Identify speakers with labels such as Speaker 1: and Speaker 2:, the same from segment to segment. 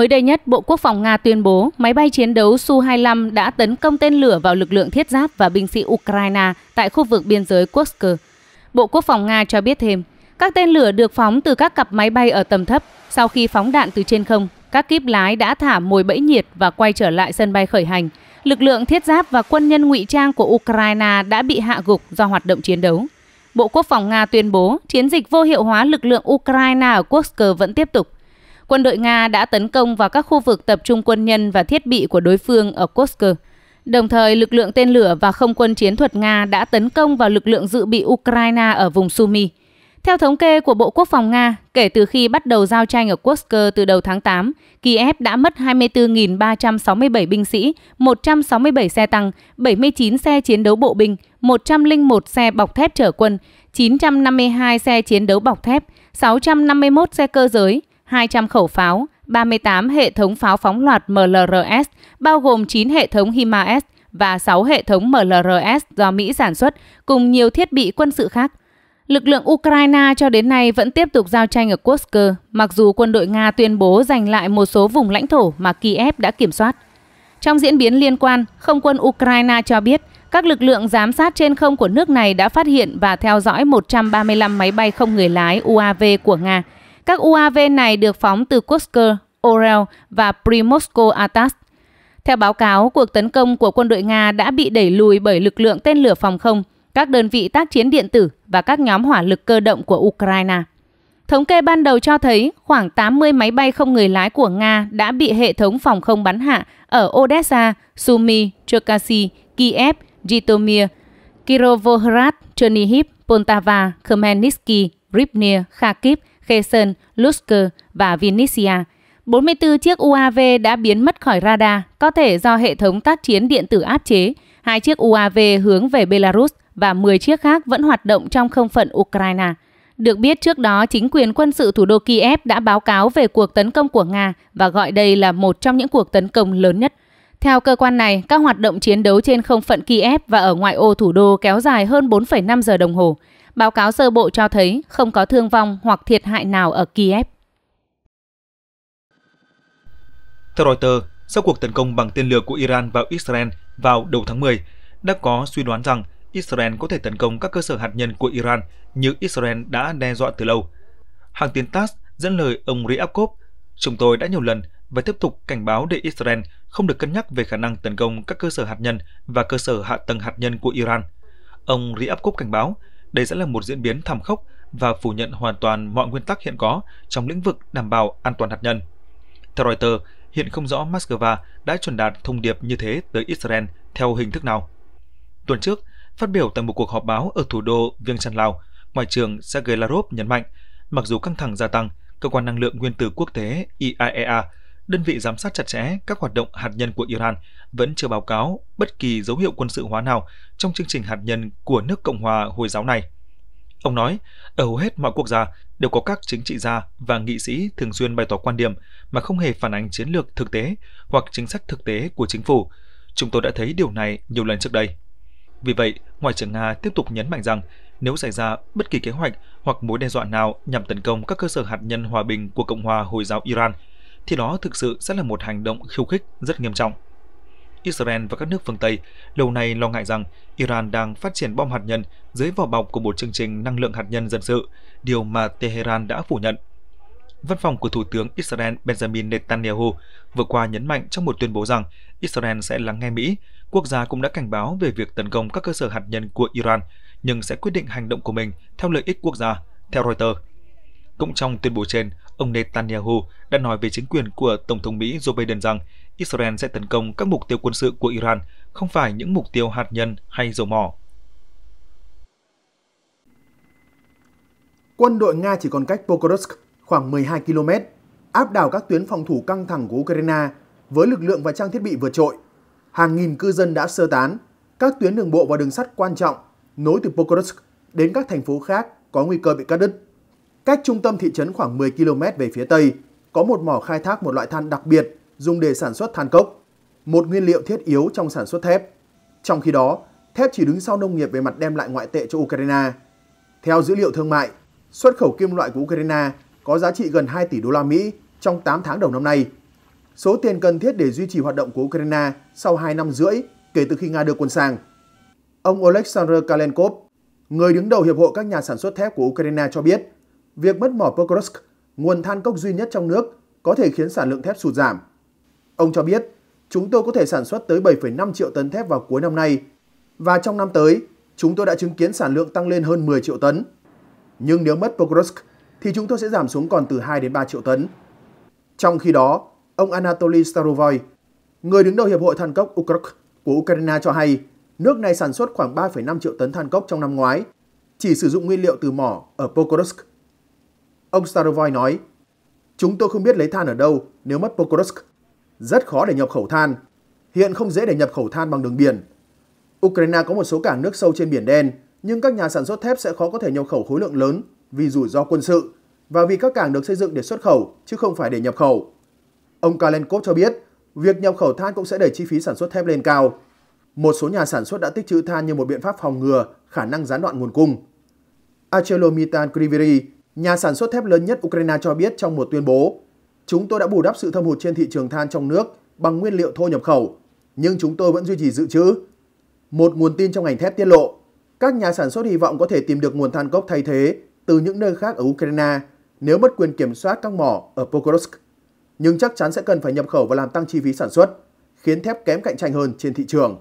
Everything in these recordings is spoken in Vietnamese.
Speaker 1: Mới đây nhất, Bộ Quốc phòng Nga tuyên bố máy bay chiến đấu Su-25 đã tấn công tên lửa vào lực lượng thiết giáp và binh sĩ Ukraine tại khu vực biên giới Kursk. Bộ Quốc phòng Nga cho biết thêm, các tên lửa được phóng từ các cặp máy bay ở tầm thấp. Sau khi phóng đạn từ trên không, các kíp lái đã thả mồi bẫy nhiệt và quay trở lại sân bay khởi hành. Lực lượng thiết giáp và quân nhân ngụy trang của Ukraine đã bị hạ gục do hoạt động chiến đấu. Bộ Quốc phòng Nga tuyên bố chiến dịch vô hiệu hóa lực lượng Ukraine ở Kursk vẫn tiếp tục – quân đội Nga đã tấn công vào các khu vực tập trung quân nhân và thiết bị của đối phương ở Kursk. Đồng thời, lực lượng tên lửa và không quân chiến thuật Nga đã tấn công vào lực lượng dự bị Ukraine ở vùng Sumy. Theo thống kê của Bộ Quốc phòng Nga, kể từ khi bắt đầu giao tranh ở Kursk từ đầu tháng 8, Kiev đã mất 24.367 binh sĩ, 167 xe tăng, 79 xe chiến đấu bộ binh, 101 xe bọc thép chở quân, 952 xe chiến đấu bọc thép, 651 xe cơ giới, 200 khẩu pháo, 38 hệ thống pháo phóng loạt MLRS, bao gồm 9 hệ thống HIMARS và 6 hệ thống MLRS do Mỹ sản xuất, cùng nhiều thiết bị quân sự khác. Lực lượng Ukraine cho đến nay vẫn tiếp tục giao tranh ở Kursk, mặc dù quân đội Nga tuyên bố giành lại một số vùng lãnh thổ mà Kiev đã kiểm soát. Trong diễn biến liên quan, không quân Ukraine cho biết các lực lượng giám sát trên không của nước này đã phát hiện và theo dõi 135 máy bay không người lái UAV của Nga – các UAV này được phóng từ Kursk, Orel và Primorsko Atas. Theo báo cáo, cuộc tấn công của quân đội Nga đã bị đẩy lùi bởi lực lượng tên lửa phòng không, các đơn vị tác chiến điện tử và các nhóm hỏa lực cơ động của Ukraine. Thống kê ban đầu cho thấy khoảng 80 máy bay không người lái của Nga đã bị hệ thống phòng không bắn hạ ở Odessa, Sumy, Cherkasy, Kiev, Zhytomyr, Kirovohrad, Chernihiv, Poltava, Khmelnytsky, Rivne, Kharkiv Kherson, Lusk và Vinnytsia. 44 chiếc UAV đã biến mất khỏi radar, có thể do hệ thống tác chiến điện tử áp chế. Hai chiếc UAV hướng về Belarus và 10 chiếc khác vẫn hoạt động trong không phận Ukraine. Được biết trước đó, chính quyền quân sự thủ đô Kiev đã báo cáo về cuộc tấn công của Nga và gọi đây là một trong những cuộc tấn công lớn nhất. Theo cơ quan này, các hoạt động chiến đấu trên không phận Kiev và ở ngoại ô thủ đô kéo dài hơn 4,5 giờ đồng hồ. Báo cáo sơ bộ cho thấy không có thương vong hoặc thiệt hại nào ở Kiev.
Speaker 2: Theo Reuters, sau cuộc tấn công bằng tên lửa của Iran vào Israel vào đầu tháng 10, đã có suy đoán rằng Israel có thể tấn công các cơ sở hạt nhân của Iran như Israel đã đe dọa từ lâu. Hàng tiến TASS dẫn lời ông Ryabkov, chúng tôi đã nhiều lần và tiếp tục cảnh báo để Israel không được cân nhắc về khả năng tấn công các cơ sở hạt nhân và cơ sở hạ tầng hạt nhân của Iran. Ông Ryabkov cảnh báo đây sẽ là một diễn biến thảm khốc và phủ nhận hoàn toàn mọi nguyên tắc hiện có trong lĩnh vực đảm bảo an toàn hạt nhân. Theo Reuters, hiện không rõ Moscow đã truyền đạt thông điệp như thế tới Israel theo hình thức nào. Tuần trước, phát biểu tại một cuộc họp báo ở thủ đô Viêng Chăn Lào, Ngoại trưởng Sergei Lavrov nhấn mạnh, mặc dù căng thẳng gia tăng, Cơ quan Năng lượng Nguyên tử Quốc tế IAEA e đơn vị giám sát chặt chẽ các hoạt động hạt nhân của Iran vẫn chưa báo cáo bất kỳ dấu hiệu quân sự hóa nào trong chương trình hạt nhân của nước Cộng hòa Hồi giáo này. Ông nói, ở hầu hết mọi quốc gia đều có các chính trị gia và nghị sĩ thường xuyên bày tỏ quan điểm mà không hề phản ánh chiến lược thực tế hoặc chính sách thực tế của chính phủ. Chúng tôi đã thấy điều này nhiều lần trước đây. Vì vậy, Ngoại trưởng Nga tiếp tục nhấn mạnh rằng nếu xảy ra bất kỳ kế hoạch hoặc mối đe dọa nào nhằm tấn công các cơ sở hạt nhân hòa bình của Cộng hòa Hồi giáo Iran – thì đó thực sự sẽ là một hành động khiêu khích rất nghiêm trọng. Israel và các nước phương Tây lâu nay lo ngại rằng Iran đang phát triển bom hạt nhân dưới vỏ bọc của một chương trình năng lượng hạt nhân dân sự, điều mà Tehran đã phủ nhận. Văn phòng của Thủ tướng Israel Benjamin Netanyahu vừa qua nhấn mạnh trong một tuyên bố rằng Israel sẽ lắng nghe Mỹ. Quốc gia cũng đã cảnh báo về việc tấn công các cơ sở hạt nhân của Iran, nhưng sẽ quyết định hành động của mình theo lợi ích quốc gia, theo Reuters. Cũng trong tuyên bố trên, ông Netanyahu đã nói về chính quyền của Tổng thống Mỹ Joe Biden rằng Israel sẽ tấn công các mục tiêu quân sự của Iran, không phải những mục tiêu hạt nhân hay dầu mỏ.
Speaker 3: Quân đội Nga chỉ còn cách Pokrovsk khoảng 12 km, áp đảo các tuyến phòng thủ căng thẳng của Ukraine với lực lượng và trang thiết bị vượt trội. Hàng nghìn cư dân đã sơ tán, các tuyến đường bộ và đường sắt quan trọng nối từ Pokrovsk đến các thành phố khác có nguy cơ bị cắt đứt. Cách trung tâm thị trấn khoảng 10 km về phía tây, có một mỏ khai thác một loại than đặc biệt dùng để sản xuất than cốc, một nguyên liệu thiết yếu trong sản xuất thép. Trong khi đó, thép chỉ đứng sau nông nghiệp về mặt đem lại ngoại tệ cho Ukraine. Theo dữ liệu thương mại, xuất khẩu kim loại của Ukraine có giá trị gần 2 tỷ đô la Mỹ trong 8 tháng đầu năm nay. Số tiền cần thiết để duy trì hoạt động của Ukraine sau 2 năm rưỡi kể từ khi Nga đưa quân sang. Ông Oleksandr Kalenkov, người đứng đầu Hiệp hội các nhà sản xuất thép của Ukraine cho biết, Việc mất mỏ Pokrovsk, nguồn than cốc duy nhất trong nước, có thể khiến sản lượng thép sụt giảm. Ông cho biết, chúng tôi có thể sản xuất tới 7,5 triệu tấn thép vào cuối năm nay, và trong năm tới, chúng tôi đã chứng kiến sản lượng tăng lên hơn 10 triệu tấn. Nhưng nếu mất Pokrovsk, thì chúng tôi sẽ giảm xuống còn từ 2 đến 3 triệu tấn. Trong khi đó, ông Anatoly Starovoy, người đứng đầu Hiệp hội Than cốc Ukrok của Ukraine cho hay, nước này sản xuất khoảng 3,5 triệu tấn than cốc trong năm ngoái, chỉ sử dụng nguyên liệu từ mỏ ở Pokrovsk Ông Starovoy nói, Chúng tôi không biết lấy than ở đâu nếu mất Pokrovsk. Rất khó để nhập khẩu than. Hiện không dễ để nhập khẩu than bằng đường biển. Ukraine có một số cảng nước sâu trên Biển Đen, nhưng các nhà sản xuất thép sẽ khó có thể nhập khẩu khối lượng lớn vì rủi ro quân sự và vì các cảng được xây dựng để xuất khẩu chứ không phải để nhập khẩu. Ông Kalenkov cho biết, việc nhập khẩu than cũng sẽ đẩy chi phí sản xuất thép lên cao. Một số nhà sản xuất đã tích trữ than như một biện pháp phòng ngừa khả năng gián đoạn nguồn cung. Arcelor Mitan Kriviri, Nhà sản xuất thép lớn nhất Ukraine cho biết trong một tuyên bố, chúng tôi đã bù đắp sự thâm hụt trên thị trường than trong nước bằng nguyên liệu thô nhập khẩu, nhưng chúng tôi vẫn duy trì dự trữ. Một nguồn tin trong ngành thép tiết lộ, các nhà sản xuất hy vọng có thể tìm được nguồn than gốc thay thế từ những nơi khác ở Ukraine nếu mất quyền kiểm soát các mỏ ở Pokrovsk, nhưng chắc chắn sẽ cần phải nhập khẩu và làm tăng chi phí sản xuất, khiến thép kém cạnh tranh hơn trên thị trường.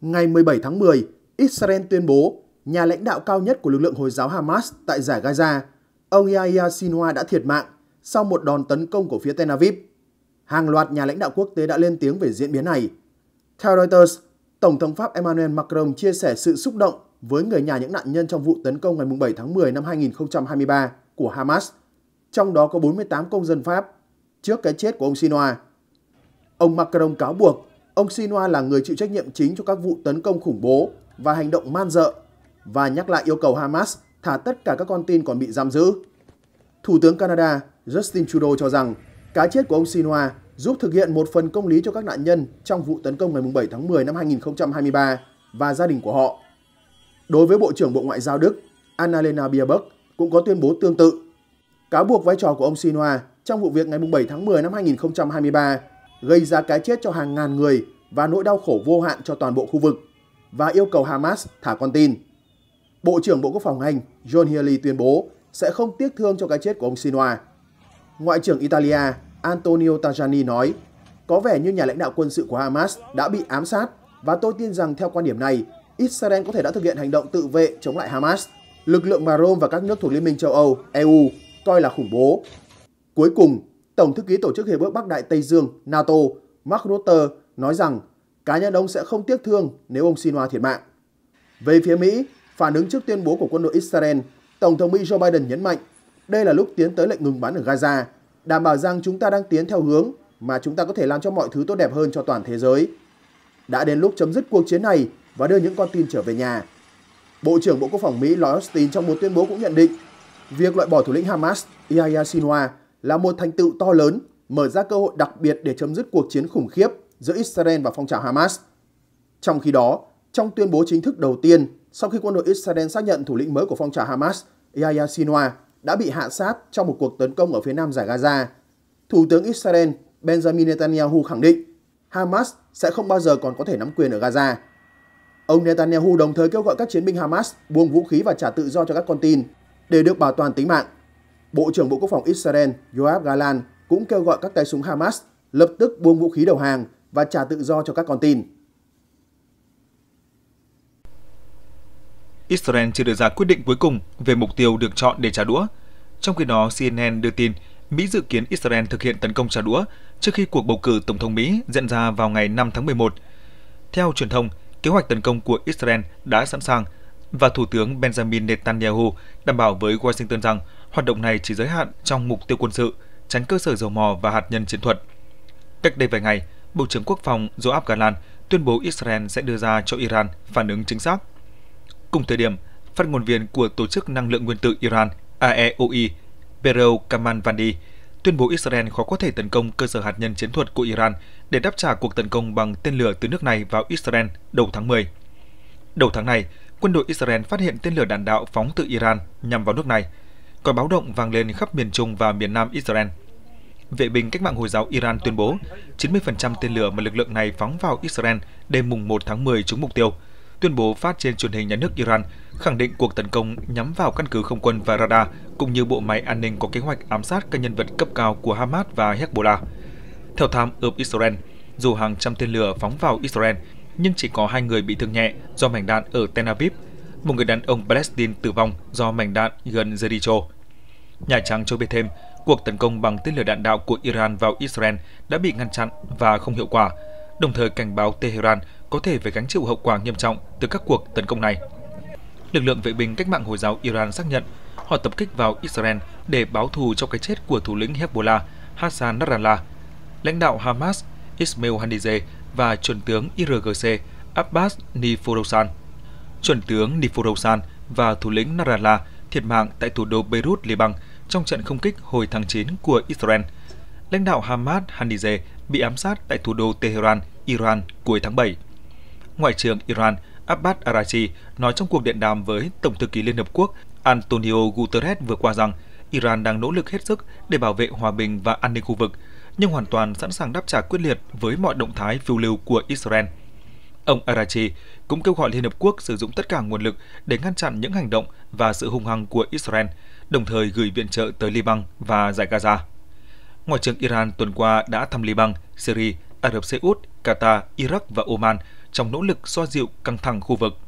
Speaker 3: Ngày 17 tháng 10, Israel tuyên bố nhà lãnh đạo cao nhất của lực lượng Hồi giáo Hamas tại giải Gaza, ông Yahya Sinwa đã thiệt mạng sau một đòn tấn công của phía Tel Aviv. Hàng loạt nhà lãnh đạo quốc tế đã lên tiếng về diễn biến này. Theo Reuters, Tổng thống Pháp Emmanuel Macron chia sẻ sự xúc động với người nhà những nạn nhân trong vụ tấn công ngày 7 tháng 10 năm 2023 của Hamas, trong đó có 48 công dân Pháp, trước cái chết của ông Sinwar. Ông Macron cáo buộc ông Sinwar là người chịu trách nhiệm chính cho các vụ tấn công khủng bố và hành động man dợ và nhắc lại yêu cầu Hamas thả tất cả các con tin còn bị giam giữ. Thủ tướng Canada Justin Trudeau cho rằng cái chết của ông Sinha giúp thực hiện một phần công lý cho các nạn nhân trong vụ tấn công ngày 7 tháng 10 năm 2023 và gia đình của họ. Đối với Bộ trưởng Bộ Ngoại giao Đức Annalena Baerbock cũng có tuyên bố tương tự. Cáo buộc vai trò của ông Sinha trong vụ việc ngày 7 tháng 10 năm 2023 gây ra cái chết cho hàng ngàn người và nỗi đau khổ vô hạn cho toàn bộ khu vực và yêu cầu Hamas thả con tin. Bộ trưởng Bộ Quốc phòng Anh John Healey tuyên bố sẽ không tiếc thương cho cái chết của ông Sinoa. Ngoại trưởng Italia Antonio Tajani nói, có vẻ như nhà lãnh đạo quân sự của Hamas đã bị ám sát và tôi tin rằng theo quan điểm này, Israel có thể đã thực hiện hành động tự vệ chống lại Hamas. Lực lượng mà Rome và các nước thuộc Liên minh châu Âu, EU coi là khủng bố. Cuối cùng, Tổng thư ký Tổ chức Hiệp ước Bắc Đại Tây Dương, NATO, Mark Rutte nói rằng cá nhân ông sẽ không tiếc thương nếu ông Sinoa thiệt mạng. Về phía Mỹ, Phản ứng trước tuyên bố của quân đội Israel, Tổng thống Mỹ Joe Biden nhấn mạnh đây là lúc tiến tới lệnh ngừng bắn ở Gaza, đảm bảo rằng chúng ta đang tiến theo hướng mà chúng ta có thể làm cho mọi thứ tốt đẹp hơn cho toàn thế giới. Đã đến lúc chấm dứt cuộc chiến này và đưa những con tin trở về nhà. Bộ trưởng Bộ Quốc phòng Mỹ Lloyd Austin trong một tuyên bố cũng nhận định việc loại bỏ thủ lĩnh Hamas Yahya Sinwar là một thành tựu to lớn, mở ra cơ hội đặc biệt để chấm dứt cuộc chiến khủng khiếp giữa Israel và phong trào Hamas. Trong khi đó, trong tuyên bố chính thức đầu tiên sau khi quân đội Israel xác nhận thủ lĩnh mới của phong trào Hamas, Yahya Sinwar, đã bị hạ sát trong một cuộc tấn công ở phía nam giải Gaza. Thủ tướng Israel Benjamin Netanyahu khẳng định Hamas sẽ không bao giờ còn có thể nắm quyền ở Gaza. Ông Netanyahu đồng thời kêu gọi các chiến binh Hamas buông vũ khí và trả tự do cho các con tin để được bảo toàn tính mạng. Bộ trưởng Bộ Quốc phòng Israel Yoav Galan cũng kêu gọi các tay súng Hamas lập tức buông vũ khí đầu hàng và trả tự do cho các con tin.
Speaker 2: Israel chưa đưa ra quyết định cuối cùng về mục tiêu được chọn để trả đũa. Trong khi đó, CNN đưa tin Mỹ dự kiến Israel thực hiện tấn công trả đũa trước khi cuộc bầu cử Tổng thống Mỹ diễn ra vào ngày 5 tháng 11. Theo truyền thông, kế hoạch tấn công của Israel đã sẵn sàng và Thủ tướng Benjamin Netanyahu đảm bảo với Washington rằng hoạt động này chỉ giới hạn trong mục tiêu quân sự, tránh cơ sở dầu mỏ và hạt nhân chiến thuật. Cách đây vài ngày, Bộ trưởng Quốc phòng Joab Galan tuyên bố Israel sẽ đưa ra cho Iran phản ứng chính xác Cùng thời điểm, phát ngôn viên của Tổ chức Năng lượng Nguyên tử Iran AEOI, Pero Kamanvandi, tuyên bố Israel khó có thể tấn công cơ sở hạt nhân chiến thuật của Iran để đáp trả cuộc tấn công bằng tên lửa từ nước này vào Israel đầu tháng 10. Đầu tháng này, quân đội Israel phát hiện tên lửa đạn đạo phóng từ Iran nhằm vào nước này. còi báo động vang lên khắp miền Trung và miền Nam Israel. Vệ binh cách mạng Hồi giáo Iran tuyên bố 90% tên lửa mà lực lượng này phóng vào Israel đêm mùng 1 tháng 10 trúng mục tiêu – tuyên bố phát trên truyền hình nhà nước Iran khẳng định cuộc tấn công nhắm vào căn cứ không quân và radar cũng như bộ máy an ninh có kế hoạch ám sát các nhân vật cấp cao của Hamas và Hezbollah. Theo Tham of Israel, dù hàng trăm tên lửa phóng vào Israel, nhưng chỉ có hai người bị thương nhẹ do mảnh đạn ở Tel Aviv, một người đàn ông Palestine tử vong do mảnh đạn gần Jericho. Nhà Trắng cho biết thêm, cuộc tấn công bằng tên lửa đạn đạo của Iran vào Israel đã bị ngăn chặn và không hiệu quả, đồng thời cảnh báo Tehran có thể phải gánh chịu hậu quả nghiêm trọng từ các cuộc tấn công này. Lực lượng vệ binh cách mạng Hồi giáo Iran xác nhận họ tập kích vào Israel để báo thù cho cái chết của thủ lĩnh Hezbollah Hassan Nasrallah. Lãnh đạo Hamas Ismail Haniyeh và chuẩn tướng IRGC Abbas Niforosan. Chuẩn tướng Niforosan và thủ lĩnh Nasrallah thiệt mạng tại thủ đô Beirut, Liban trong trận không kích hồi tháng 9 của Israel. Lãnh đạo Hamas Haniyeh bị ám sát tại thủ đô Tehran, Iran cuối tháng 7. Ngoại trưởng Iran Abbas Araghchi nói trong cuộc điện đàm với Tổng thư ký Liên Hợp Quốc Antonio Guterres vừa qua rằng Iran đang nỗ lực hết sức để bảo vệ hòa bình và an ninh khu vực, nhưng hoàn toàn sẵn sàng đáp trả quyết liệt với mọi động thái phiêu lưu của Israel. Ông Arachi cũng kêu gọi Liên Hợp Quốc sử dụng tất cả nguồn lực để ngăn chặn những hành động và sự hung hăng của Israel, đồng thời gửi viện trợ tới Liban và giải Gaza. Ngoại trưởng Iran tuần qua đã thăm Liban, Syria, Ả Rập Xê Út, Qatar, Iraq và Oman – trong nỗ lực xoa dịu căng thẳng khu vực.